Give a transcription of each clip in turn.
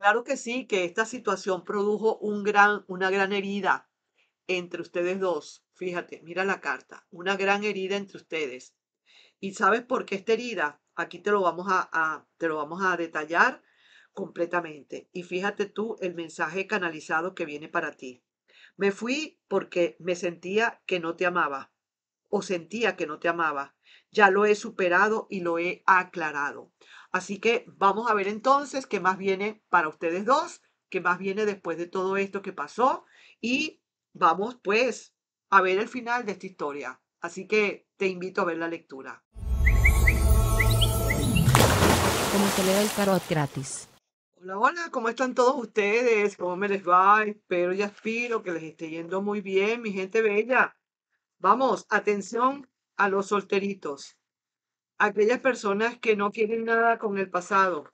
Claro que sí, que esta situación produjo un gran, una gran herida entre ustedes dos. Fíjate, mira la carta, una gran herida entre ustedes. ¿Y sabes por qué esta herida? Aquí te lo vamos a, te lo vamos a detallar completamente. Y fíjate tú el mensaje canalizado que viene para ti. Me fui porque me sentía que no te amaba o sentía que no te amaba. Ya lo he superado y lo he aclarado. Así que vamos a ver entonces qué más viene para ustedes dos, qué más viene después de todo esto que pasó y vamos pues a ver el final de esta historia. Así que te invito a ver la lectura. Como se le el tarot gratis. Hola, hola, ¿cómo están todos ustedes? ¿Cómo me les va? Espero y aspiro que les esté yendo muy bien, mi gente bella. Vamos, atención a los solteritos aquellas personas que no quieren nada con el pasado,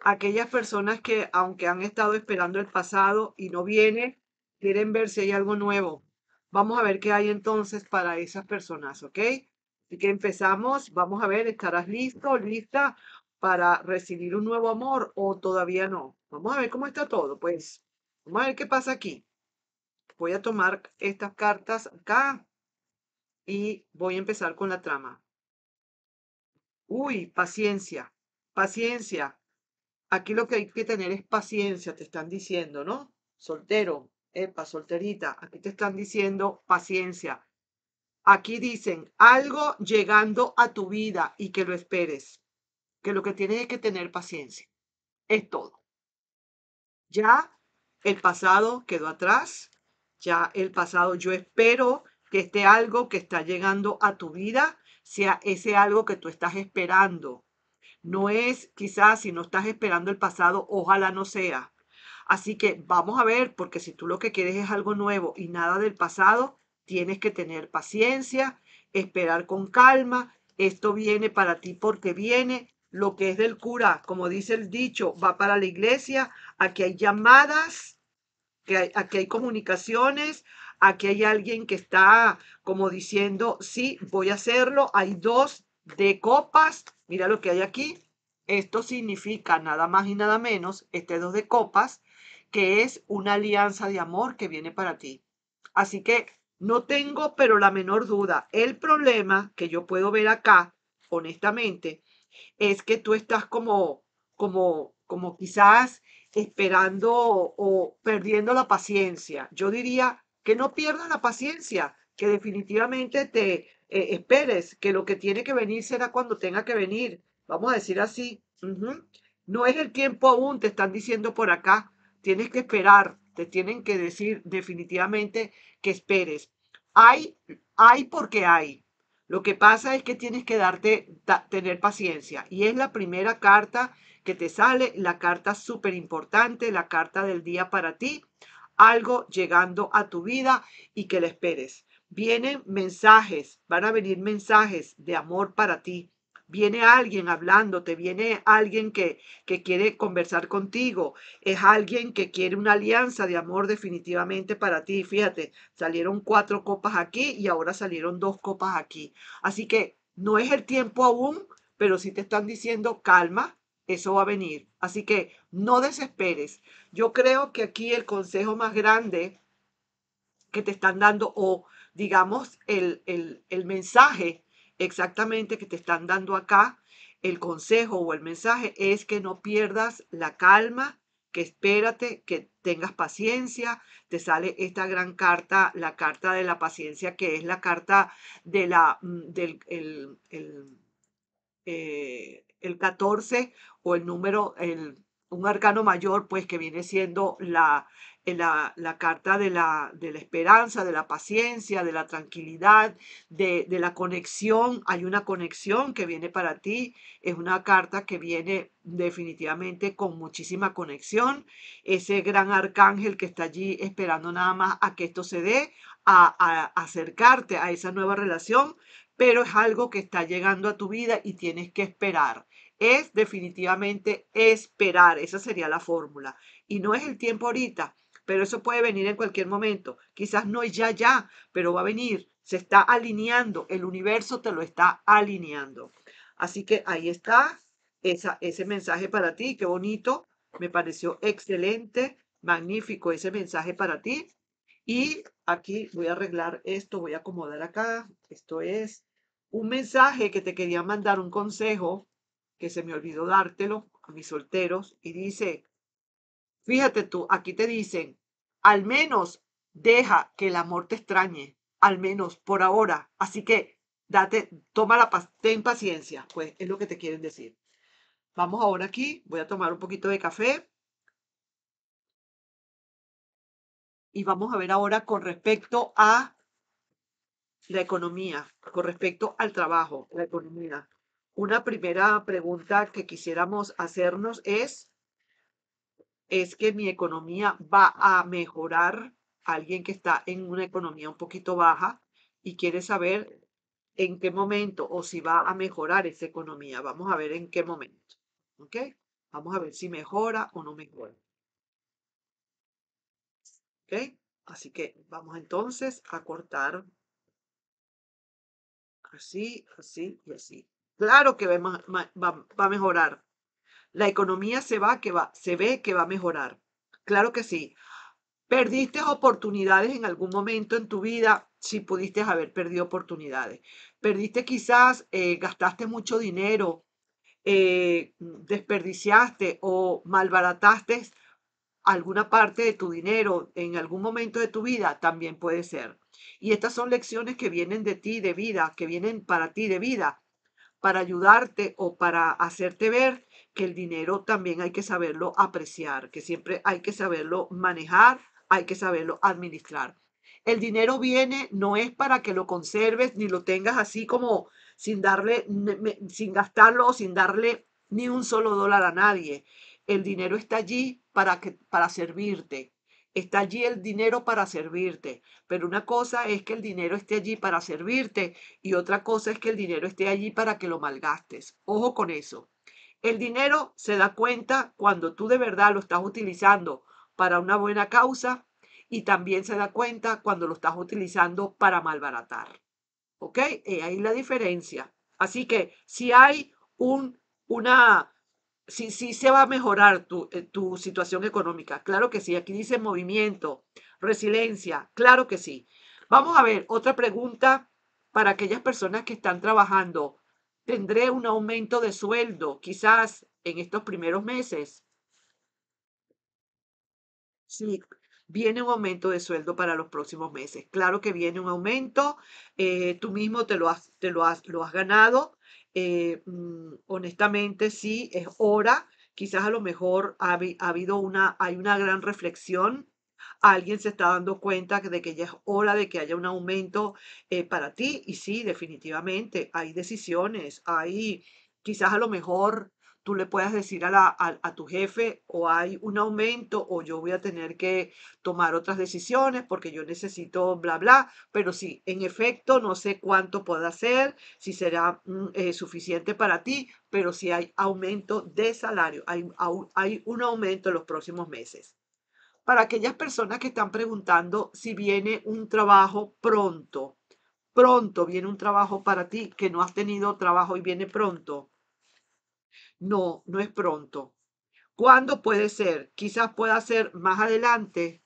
aquellas personas que aunque han estado esperando el pasado y no viene, quieren ver si hay algo nuevo. Vamos a ver qué hay entonces para esas personas, ¿ok? Así que empezamos, vamos a ver, ¿estarás listo, lista para recibir un nuevo amor o todavía no? Vamos a ver cómo está todo, pues. Vamos a ver qué pasa aquí. Voy a tomar estas cartas acá y voy a empezar con la trama. Uy, paciencia, paciencia. Aquí lo que hay que tener es paciencia, te están diciendo, ¿no? Soltero, epa, solterita, aquí te están diciendo paciencia. Aquí dicen algo llegando a tu vida y que lo esperes, que lo que tienes es que tener paciencia. Es todo. Ya el pasado quedó atrás, ya el pasado yo espero que esté algo que está llegando a tu vida sea ese algo que tú estás esperando. No es quizás si no estás esperando el pasado, ojalá no sea. Así que vamos a ver, porque si tú lo que quieres es algo nuevo y nada del pasado, tienes que tener paciencia, esperar con calma. Esto viene para ti porque viene lo que es del cura, como dice el dicho, va para la iglesia. Aquí hay llamadas, aquí hay comunicaciones, Aquí hay alguien que está como diciendo, sí, voy a hacerlo. Hay dos de copas. Mira lo que hay aquí. Esto significa nada más y nada menos, este dos de copas, que es una alianza de amor que viene para ti. Así que no tengo, pero la menor duda. El problema que yo puedo ver acá, honestamente, es que tú estás como, como, como quizás esperando o, o perdiendo la paciencia. Yo diría, que no pierdas la paciencia, que definitivamente te eh, esperes, que lo que tiene que venir será cuando tenga que venir, vamos a decir así. No es el tiempo aún, te están diciendo por acá, tienes que esperar, te tienen que decir definitivamente que esperes. Hay, hay porque hay. Lo que pasa es que tienes que darte, tener paciencia. Y es la primera carta que te sale, la carta súper importante, la carta del día para ti algo llegando a tu vida y que le esperes. Vienen mensajes, van a venir mensajes de amor para ti. Viene alguien hablándote, viene alguien que, que quiere conversar contigo, es alguien que quiere una alianza de amor definitivamente para ti. Fíjate, salieron cuatro copas aquí y ahora salieron dos copas aquí. Así que no es el tiempo aún, pero sí te están diciendo calma, eso va a venir. Así que no desesperes. Yo creo que aquí el consejo más grande que te están dando o digamos el, el, mensaje exactamente que te están dando acá, el consejo o el mensaje es que no pierdas la calma, que espérate, que tengas paciencia. Te sale esta gran carta, la carta de la paciencia, que es la carta de la, mm, del el, el, eh, el 14 o el número, un arcano mayor, pues que viene siendo eh, la, carta de la, de la, esperanza, de la paciencia, de la tranquilidad, de, la conexión. Hay una conexión que viene para ti. Es una carta que viene definitivamente con muchísima conexión. Ese gran arcángel que está allí esperando nada más a que esto se dé, a acercarte a esa nueva relación, pero es algo que está llegando a tu vida y tienes que esperar es definitivamente esperar. Esa sería la fórmula. Y no es el tiempo ahorita, pero eso puede venir en cualquier momento. Quizás no es ya, ya, pero va a venir. Se está alineando. El universo te lo está alineando. Así que ahí está esa, ese mensaje para ti. Qué bonito. Me pareció excelente, magnífico ese mensaje para ti. Y aquí voy a arreglar esto, voy a acomodar acá. Esto es un mensaje que te quería mandar, un consejo que se me olvidó dártelo a mis solteros, y dice, fíjate tú, aquí te dicen, al menos deja que el amor te extrañe, al menos por ahora. Así que date, toma la ten paciencia, pues es lo que te quieren decir. Vamos ahora aquí, voy a tomar un poquito de café. Y vamos a ver ahora con respecto a la economía, con respecto al trabajo, la economía una primera pregunta que quisiéramos hacernos es, ¿es que mi economía va a mejorar? Alguien que está en una economía un poquito baja y quiere saber en qué momento o si va a mejorar esa economía. Vamos a ver en qué momento. ¿Ok? Vamos a ver si mejora o no mejora. ¿Ok? Así que vamos entonces a cortar así, así y así. Claro que va, a mejorar. La economía se va, que va, se ve que va a mejorar. Claro que sí. Perdiste oportunidades en algún momento en tu vida, si sí, pudiste haber perdido oportunidades. Perdiste quizás, eh, gastaste mucho dinero, eh, desperdiciaste o malbarataste alguna parte de tu dinero en algún momento de tu vida, también puede ser. Y estas son lecciones que vienen de ti de vida, que vienen para ti de vida, para ayudarte o para hacerte ver que el dinero también hay que saberlo apreciar, que siempre hay que saberlo manejar, hay que saberlo administrar. El dinero viene, no es para que lo conserves ni lo tengas así como sin darle, sin gastarlo o sin darle ni un solo dólar a nadie. El dinero está allí para, que, para servirte, Está allí el dinero para servirte, pero una cosa es que el dinero esté allí para servirte y otra cosa es que el dinero esté allí para que lo malgastes. Ojo con eso. El dinero se da cuenta cuando tú de verdad lo estás utilizando para una buena causa y también se da cuenta cuando lo estás utilizando para malbaratar. ¿Ok? Y ahí la diferencia. Así que si hay un, una, sí, se va a mejorar eh, tu, situación económica. Claro que sí. Aquí dice movimiento, resiliencia. Claro que sí. Vamos a ver, otra pregunta para aquellas personas que están trabajando. ¿Tendré un aumento de sueldo quizás en estos primeros meses? Sí, viene un aumento de sueldo para los próximos meses. Claro que viene un aumento, eh, tú mismo te lo te lo has ganado. Eh, mm, honestamente sí, es hora. Quizás a lo mejor ha, habido una, hay una gran reflexión alguien se está dando cuenta de que ya es hora de que haya un aumento eh, para ti. Y sí, definitivamente, hay decisiones, hay quizás a lo mejor tú le puedes decir a, la, a, tu jefe o hay un aumento o yo voy a tener que tomar otras decisiones porque yo necesito bla, bla, pero sí, en efecto, no sé cuánto pueda ser, si será mm, eh, suficiente para ti, pero sí hay aumento de salario, hay, hay un aumento en los próximos meses. Para aquellas personas que están preguntando si viene un trabajo pronto, pronto viene un trabajo para ti, que no has tenido trabajo y viene pronto no, no es pronto. ¿Cuándo puede ser? Quizás pueda ser más adelante.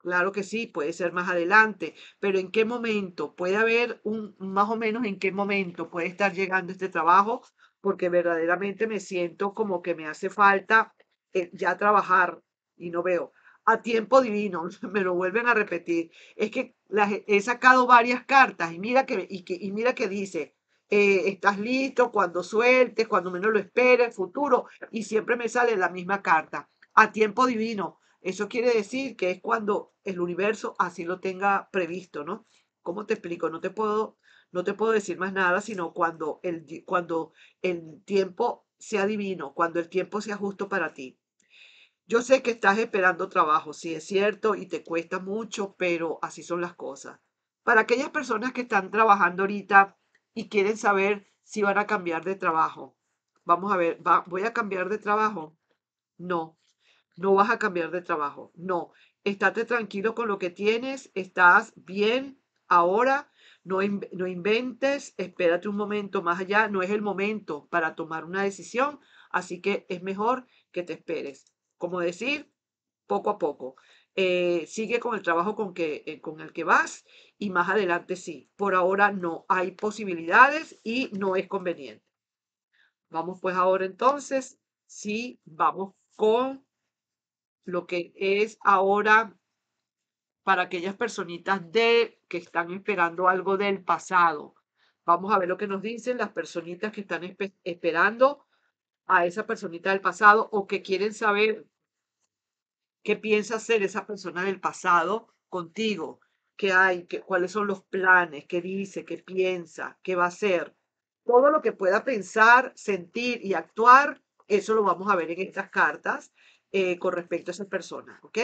Claro que sí, puede ser más adelante, pero ¿en qué momento? Puede haber un más o menos en qué momento puede estar llegando este trabajo, porque verdaderamente me siento como que me hace falta eh, ya trabajar y no veo. A tiempo divino, me lo vuelven a repetir. Es que he sacado varias cartas y mira que, y y mira que dice, eh, estás listo, cuando sueltes, cuando menos lo esperes, futuro, y siempre me sale la misma carta, a tiempo divino. Eso quiere decir que es cuando el universo así lo tenga previsto, ¿no? ¿Cómo te explico? No te puedo, no te puedo decir más nada, sino cuando el, cuando el tiempo sea divino, cuando el tiempo sea justo para ti. Yo sé que estás esperando trabajo, sí es cierto, y te cuesta mucho, pero así son las cosas. Para aquellas personas que están trabajando ahorita y quieren saber si van a cambiar de trabajo. Vamos a ver, ¿voy a cambiar de trabajo? No, no vas a cambiar de trabajo. No, estate tranquilo con lo que tienes, estás bien ahora, no, inventes, espérate un momento más allá, no es el momento para tomar una decisión, así que es mejor que te esperes. Como decir, poco a poco. Eh, sigue con el trabajo con, que, eh, con el que vas y más adelante sí. Por ahora no hay posibilidades y no es conveniente. Vamos pues ahora entonces, sí, vamos con lo que es ahora para aquellas personitas de que están esperando algo del pasado. Vamos a ver lo que nos dicen las personitas que están esperando a esa personita del pasado o que quieren saber qué piensa hacer esa persona del pasado contigo qué hay, qué, cuáles son los planes, qué dice, qué piensa, qué va a hacer. Todo lo que pueda pensar, sentir y actuar, eso lo vamos a ver en estas cartas eh, con respecto a esa persona, ¿ok?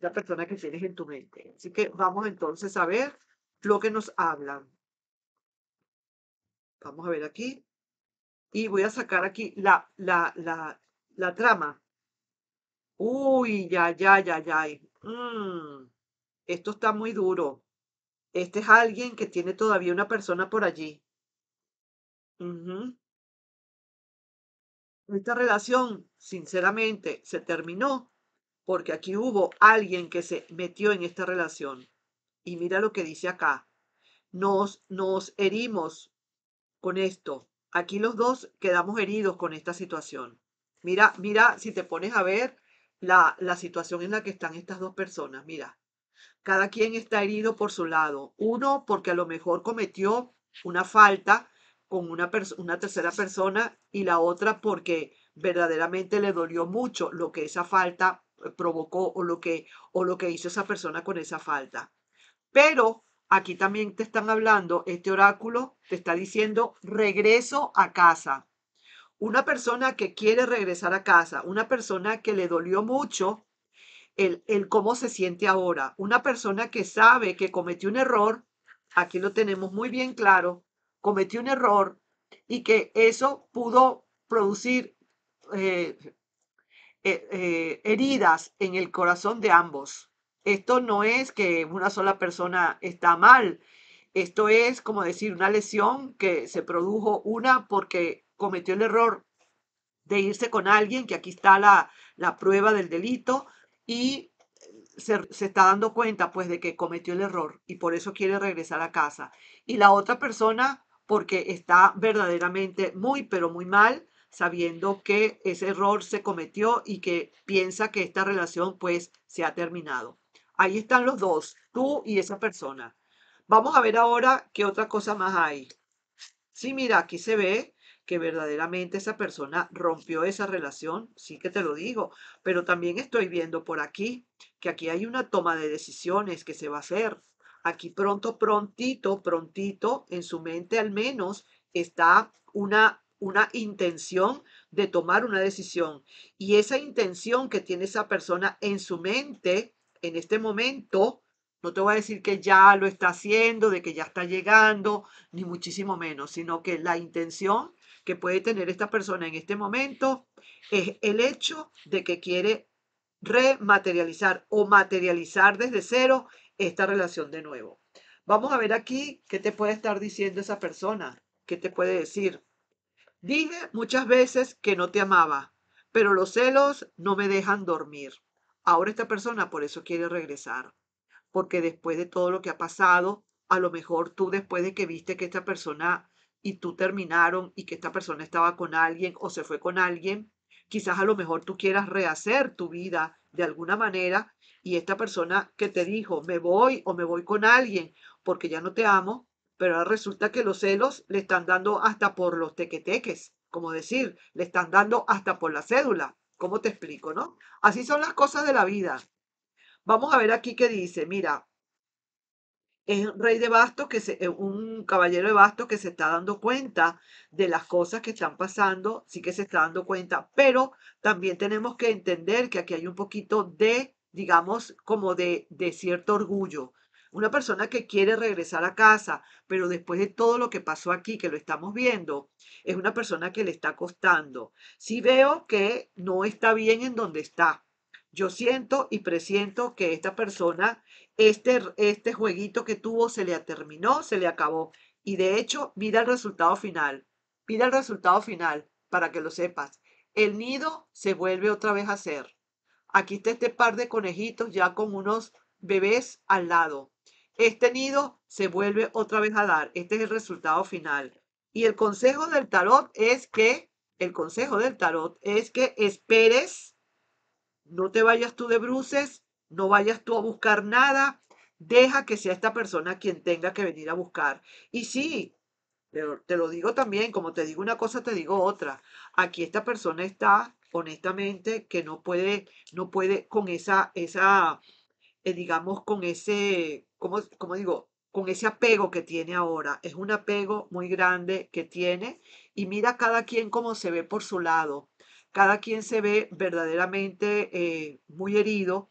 La persona que tienes en tu mente. Así que vamos entonces a ver lo que nos hablan. Vamos a ver aquí. Y voy a sacar aquí la, la, trama. Uy, ya, ya, ya, ya. Mm esto está muy duro. Este es alguien que tiene todavía una persona por allí. Esta relación, sinceramente, se terminó porque aquí hubo alguien que se metió en esta relación. Y mira lo que dice acá. Nos, nos herimos con esto. Aquí los dos quedamos heridos con esta situación. Mira, mira, si te pones a ver la, la situación en la que están estas dos personas, mira. Cada quien está herido por su lado. Uno porque a lo mejor cometió una falta con una, tercera persona y la otra porque verdaderamente le dolió mucho lo que esa falta eh, provocó o lo que, o lo que hizo esa persona con esa falta. Pero aquí también te están hablando, este oráculo te está diciendo regreso a casa. Una persona que quiere regresar a casa, una persona que le dolió mucho el, cómo se siente ahora. Una persona que sabe que cometió un error, aquí lo tenemos muy bien claro, cometió un error y que eso pudo producir eh, eh, eh, heridas en el corazón de ambos. Esto no es que una sola persona está mal. Esto es, como decir, una lesión que se produjo una porque cometió el error de irse con alguien, que aquí está la, la prueba del delito, y eh, se, está dando cuenta pues de que cometió el error y por eso quiere regresar a casa. Y la otra persona porque está verdaderamente muy pero muy mal sabiendo que ese error se cometió y que piensa que esta relación pues se ha terminado. Ahí están los dos, tú y esa persona. Vamos a ver ahora qué otra cosa más hay. Sí, mira, aquí se ve que verdaderamente esa persona rompió esa relación, sí que te lo digo, pero también estoy viendo por aquí que aquí hay una toma de decisiones que se va a hacer. Aquí pronto, prontito, prontito, en su mente al menos, está una, una intención de tomar una decisión. Y esa intención que tiene esa persona en su mente, en este momento, no te voy a decir que ya lo está haciendo, de que ya está llegando, ni muchísimo menos, sino que la intención que puede tener esta persona en este momento es el hecho de que quiere rematerializar o materializar desde cero esta relación de nuevo. Vamos a ver aquí qué te puede estar diciendo esa persona, qué te puede decir. Dije muchas veces que no te amaba, pero los celos no me dejan dormir. Ahora esta persona por eso quiere regresar, porque después de todo lo que ha pasado, a lo mejor tú después de que viste que esta persona y tú terminaron y que esta persona estaba con alguien o se fue con alguien, quizás a lo mejor tú quieras rehacer tu vida de alguna manera y esta persona que te dijo, me voy o me voy con alguien porque ya no te amo, pero resulta que los celos le están dando hasta por los tequeteques, como decir, le están dando hasta por la cédula. ¿Cómo te explico, no? Así son las cosas de la vida. Vamos a ver aquí qué dice. Mira, es un rey de bastos, que se, eh, un caballero de bastos que se está dando cuenta de las cosas que están pasando, sí que se está dando cuenta, pero también tenemos que entender que aquí hay un poquito de, digamos, como de, de cierto orgullo. Una persona que quiere regresar a casa, pero después de todo lo que pasó aquí, que lo estamos viendo, es una persona que le está costando. Sí veo que no está bien en donde está, yo siento y presiento que esta persona, este, este jueguito que tuvo, se le terminó, se le acabó. Y de hecho, mira el resultado final. Mira el resultado final para que lo sepas. El nido se vuelve otra vez a hacer. Aquí está este par de conejitos ya con unos bebés al lado. Este nido se vuelve otra vez a dar. Este es el resultado final. Y el consejo del tarot es que, el consejo del tarot es que esperes no te vayas tú de bruces, no vayas tú a buscar nada, deja que sea esta persona quien tenga que venir a buscar. Y sí, pero te lo digo también, como te digo una cosa, te digo otra. Aquí esta persona está, honestamente, que no puede, no puede con esa, esa, eh, digamos, con ese, como cómo digo? Con ese apego que tiene ahora. Es un apego muy grande que tiene y mira cada quien cómo se ve por su lado. Cada quien se ve verdaderamente eh, muy herido.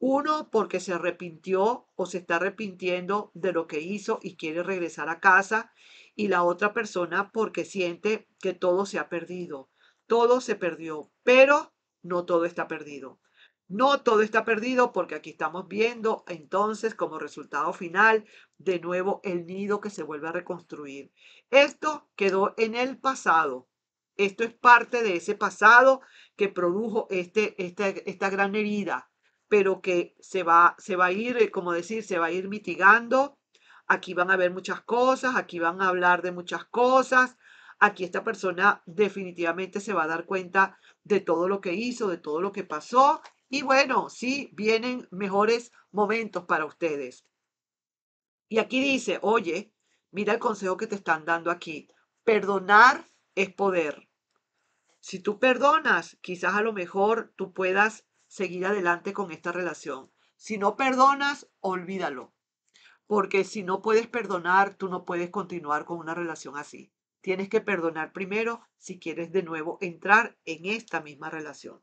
Uno porque se arrepintió o se está arrepintiendo de lo que hizo y quiere regresar a casa. Y la otra persona porque siente que todo se ha perdido. Todo se perdió, pero no todo está perdido. No todo está perdido porque aquí estamos viendo entonces como resultado final de nuevo el nido que se vuelve a reconstruir. Esto quedó en el pasado, esto es parte de ese pasado que produjo este, esta, esta gran herida, pero que se va, se va a ir, eh, como decir, se va a ir mitigando. Aquí van a ver muchas cosas, aquí van a hablar de muchas cosas. Aquí esta persona definitivamente se va a dar cuenta de todo lo que hizo, de todo lo que pasó. Y bueno, sí, vienen mejores momentos para ustedes. Y aquí dice, oye, mira el consejo que te están dando aquí. Perdonar es poder. Si tú perdonas, quizás a lo mejor tú puedas seguir adelante con esta relación. Si no perdonas, olvídalo. Porque si no puedes perdonar, tú no puedes continuar con una relación así. Tienes que perdonar primero si quieres de nuevo entrar en esta misma relación.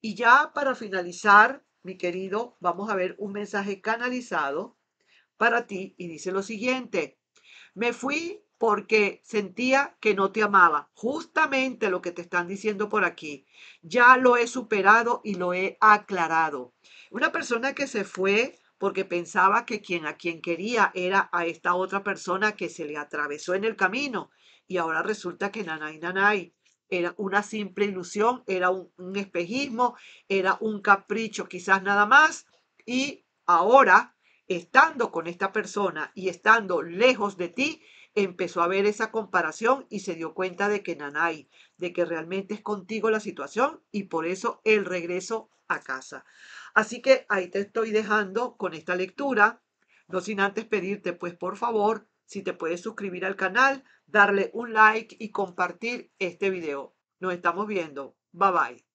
Y ya para finalizar, mi querido, vamos a ver un mensaje canalizado para ti y dice lo siguiente. Me fui porque sentía que no te amaba. Justamente lo que te están diciendo por aquí. Ya lo he superado y lo he aclarado. Una persona que se fue porque pensaba que quien a quien quería era a esta otra persona que se le atravesó en el camino y ahora resulta que nanay nanay era una simple ilusión, era un, espejismo, era un capricho quizás nada más y ahora estando con esta persona y estando lejos de ti, empezó a ver esa comparación y se dio cuenta de que Nanay, de que realmente es contigo la situación y por eso el regreso a casa. Así que ahí te estoy dejando con esta lectura, no sin antes pedirte pues por favor si te puedes suscribir al canal, darle un like y compartir este video. Nos estamos viendo. Bye bye.